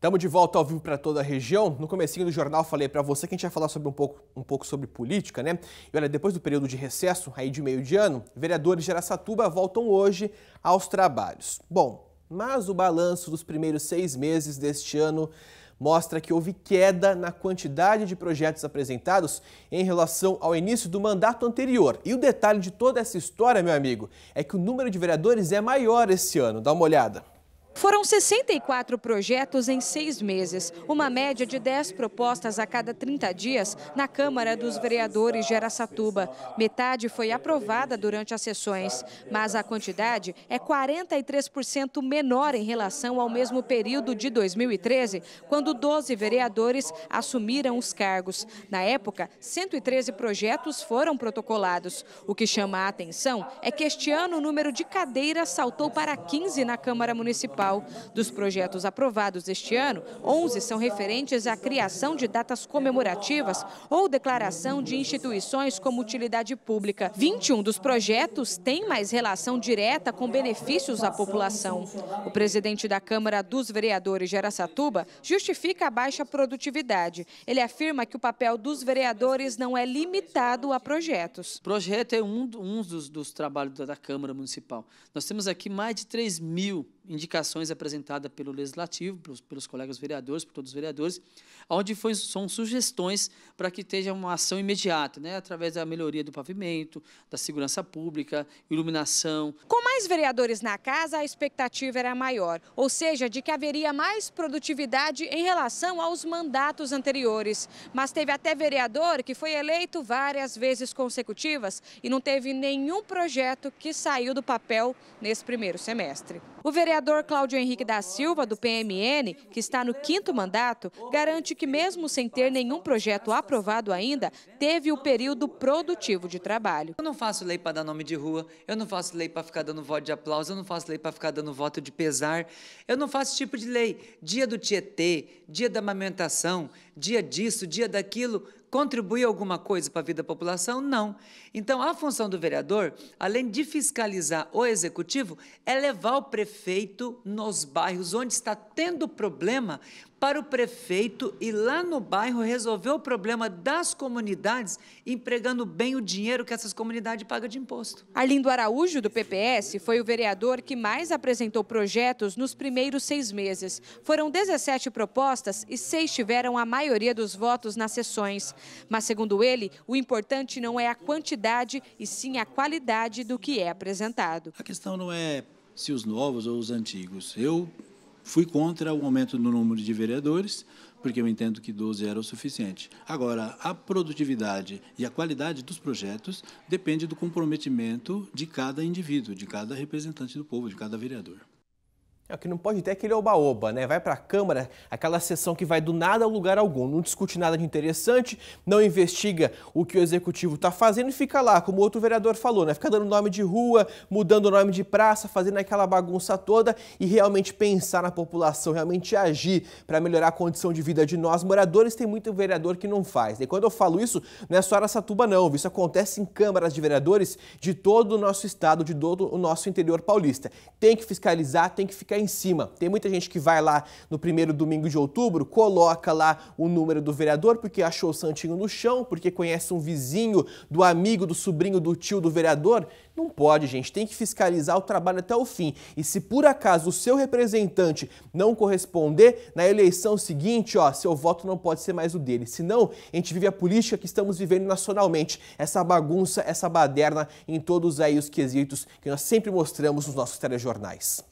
Estamos de volta ao vivo para toda a região. No comecinho do jornal falei para você que a gente ia falar sobre um pouco, um pouco sobre política, né? E olha, depois do período de recesso, aí de meio de ano, vereadores de Aracatuba voltam hoje aos trabalhos. Bom, mas o balanço dos primeiros seis meses deste ano mostra que houve queda na quantidade de projetos apresentados em relação ao início do mandato anterior. E o detalhe de toda essa história, meu amigo, é que o número de vereadores é maior esse ano. Dá uma olhada. Foram 64 projetos em seis meses, uma média de 10 propostas a cada 30 dias na Câmara dos Vereadores de Aracatuba. Metade foi aprovada durante as sessões, mas a quantidade é 43% menor em relação ao mesmo período de 2013, quando 12 vereadores assumiram os cargos. Na época, 113 projetos foram protocolados. O que chama a atenção é que este ano o número de cadeiras saltou para 15 na Câmara Municipal total. Dos projetos aprovados este ano, 11 são referentes à criação de datas comemorativas ou declaração de instituições como utilidade pública. 21 dos projetos têm mais relação direta com benefícios à população. O presidente da Câmara dos Vereadores de Aracatuba justifica a baixa produtividade. Ele afirma que o papel dos vereadores não é limitado a projetos. O projeto é um, um dos, dos trabalhos da Câmara Municipal. Nós temos aqui mais de 3 mil indicações apresentadas pelo Legislativo, pelos, pelos, colegas vereadores, por todos os vereadores, onde foi, são sugestões para que tenha uma ação imediata, né, através da melhoria do pavimento, da segurança pública, iluminação. Como mais vereadores na casa, a expectativa era maior, ou seja, de que haveria mais produtividade em relação aos mandatos anteriores. Mas teve até vereador que foi eleito várias vezes consecutivas e não teve nenhum projeto que saiu do papel nesse primeiro semestre. O vereador Cláudio Henrique da Silva, do PMN, que está no quinto mandato, garante que, mesmo sem ter nenhum projeto aprovado ainda, teve o período produtivo de trabalho. Eu não faço lei para dar nome de rua, eu não faço lei para ficar dando voto de aplauso, eu não faço lei para ficar dando voto de pesar, eu não faço esse tipo de lei. Dia do Tietê, dia da amamentação, dia disso, dia daquilo, contribui alguma coisa para a vida da população? Não. Então, a função do vereador, além de fiscalizar o executivo, é levar o prefeito nos bairros onde está tendo problema para o prefeito ir lá no bairro resolver o problema das comunidades, empregando bem o dinheiro que essas comunidades pagam de imposto. Arlindo Araújo, do PPS, foi o vereador que mais apresentou projetos nos primeiros seis meses. Foram 17 propostas e seis tiveram a maioria dos votos nas sessões. Mas, segundo ele, o importante não é a quantidade, e sim a qualidade do que é apresentado. A questão não é se os novos ou os antigos. Eu fui contra o aumento no número de vereadores, porque eu entendo que 12 era o suficiente. Agora, a produtividade e a qualidade dos projetos depende do comprometimento de cada indivíduo, de cada representante do povo, de cada vereador. É, o que não pode ter é aquele oba-oba, né? Vai para a Câmara, aquela sessão que vai do nada ao lugar algum, não discute nada de interessante, não investiga o que o Executivo está fazendo e fica lá, como outro vereador falou, né? Fica dando nome de rua, mudando o nome de praça, fazendo aquela bagunça toda e realmente pensar na população, realmente agir para melhorar a condição de vida de nós moradores, tem muito vereador que não faz. Né? E quando eu falo isso, não é só Aracatuba não, isso acontece em câmaras de vereadores de todo o nosso estado, de todo o nosso interior paulista. Tem que fiscalizar, tem que ficar em cima. Tem muita gente que vai lá no primeiro domingo de outubro, coloca lá o número do vereador porque achou o santinho no chão, porque conhece um vizinho, do amigo, do sobrinho, do tio do vereador. Não pode, gente. Tem que fiscalizar o trabalho até o fim. E se por acaso o seu representante não corresponder, na eleição seguinte, ó, seu voto não pode ser mais o dele. Senão, a gente vive a política que estamos vivendo nacionalmente. Essa bagunça, essa baderna em todos aí os quesitos que nós sempre mostramos nos nossos telejornais.